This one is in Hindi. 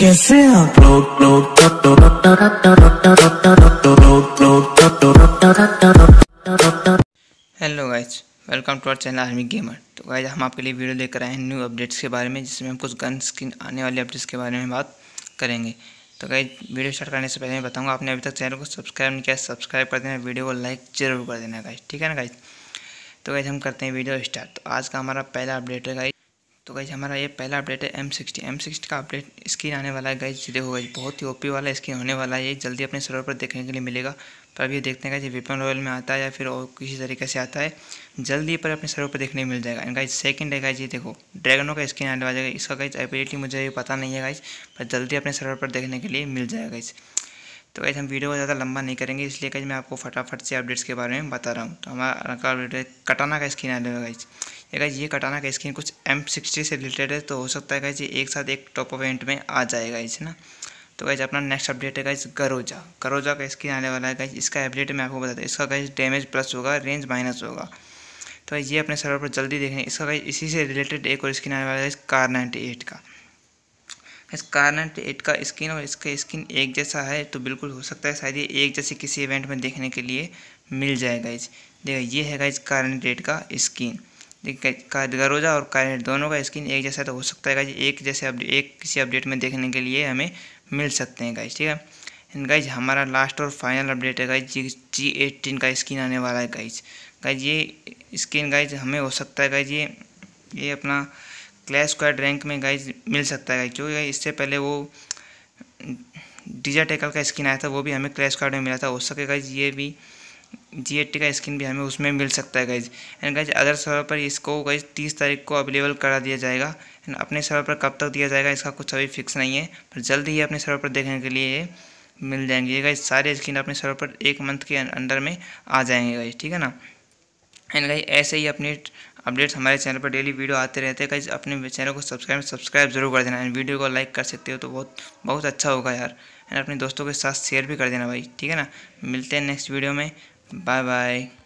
कैसे आप लोग लोग hello guys welcome to our channel army gamer तो गाइज हम आपके लिए वीडियो लेकर आए हैं न्यू अपडेट्स के बारे में जिसमें हम कुछ गन स्किन आने वाले अपडेट्स के बारे में बात करेंगे तो गाइज वीडियो स्टार्ट करने से पहले मैं बताऊंगा आपने अभी तक चैनल को सब्सक्राइब नहीं किया सब्सक्राइब कर देना वीडियो को लाइक जरूर कर देना गाइज ठीक है ना गाइज तो गाइज हम करते हैं वीडियो स्टार्ट तो आज का हमारा पहला अपडेट है गाइज तो गाइज हमारा ये पहला अपडेट है एम सिक्सटी एम सिक्सटी का अपडेट स्क्रीन आने वाला है गाइज देखो होगा बहुत ही ओपी वाला स्क्रीन होने वाला है ये जल्दी अपने सर्वर पर देखने के लिए मिलेगा पर अभी देखते हैं गाइज वेपन रॉयल में आता है या फिर और किसी तरीके से आता है जल्दी पर अपने सर्वर पर देखने मिल जाएगा गाइज सेकंड है गाइज ये देखो ड्रैगनों का स्क्रीन आने वाला है इसका गाइज एबिलिटी मुझे पता नहीं है गाइज पर जल्दी अपने सर्वर पर देखने के लिए मिल जाएगा गाइज तो कैसे हम वीडियो को ज़्यादा लंबा नहीं करेंगे इसलिए कैसे मैं आपको फटाफट से अपडेट्स के बारे में बता रहा हूँ तो हमारा का वीडियो कटाना का स्क्रीन आने लगा ये गाइज ये कटाना का स्क्रीन कुछ एम सिक्सटी से रिलेटेड है तो हो सकता है कैसे एक साथ एक टॉप इवेंट में आ जाएगा इसे ना तो कैसे अपना नेक्स्ट अपडेट है कैसे गरोजा गरोजा का स्क्रीन आने वाला है कैसे इसका अपडेट मैं आपको बताता हूँ इसका कैसे डैमेज प्लस होगा रेंज माइनस होगा तो ये अपने सर्वर पर जल्दी देखें इसका गाइज इसी से रिलेटेड एक और स्क्रीन आने वाला है कार नाइन्टी एट का इस कारण का स्किन और इसका स्किन एक जैसा है तो बिल्कुल हो सकता है शायद ये एक जैसे किसी इवेंट में देखने के लिए मिल जाएगा इस देखिए ये है गाइज कारण एट का स्किन देखिए गरोजा और कारण दोनों का स्किन एक जैसा तो हो सकता है एक जैसे अपडेट एक किसी अपडेट में देखने के लिए हमें मिल सकते हैं गाइज ठीक है एंड गाइज हमारा लास्ट और फाइनल अपडेट है गाइज जी जी एट्टीन का स्किन आने वाला है गाइज गाइज ये स्किन गाइज हमें हो सकता है गाइज ये ये अपना क्लैश स्क्वाड रैंक में गाइज मिल सकता है क्योंकि इससे पहले वो डीजा टेकल का स्किन आया था वो भी हमें क्लैश स्क्वाड में मिला था हो सके गाइज ये भी जी का स्किन भी हमें उसमें मिल सकता है guys and guys other server पर इसको गाइज तीस तारीख को अवेलेबल करा दिया जाएगा एंड अपने सर्वर पर कब तक दिया जाएगा इसका कुछ अभी फिक्स नहीं है पर जल्द ही अपने सर्वर पर देखने के लिए मिल जाएंगे ये गाइज सारे स्किन अपने सर्वर पर एक मंथ के अंडर में आ जाएंगे गाइज ठीक है ना एंड गाइज ऐसे ही अपने अपडेट्स हमारे चैनल पर डेली वीडियो आते रहते हैं कहीं अपने चैनल को सब्सक्राइब सब्सक्राइब जरूर कर देना वीडियो को लाइक कर सकते हो तो बहुत बहुत अच्छा होगा यार एंड अपने दोस्तों के साथ शेयर भी कर देना भाई ठीक है ना मिलते हैं नेक्स्ट वीडियो में बाय बाय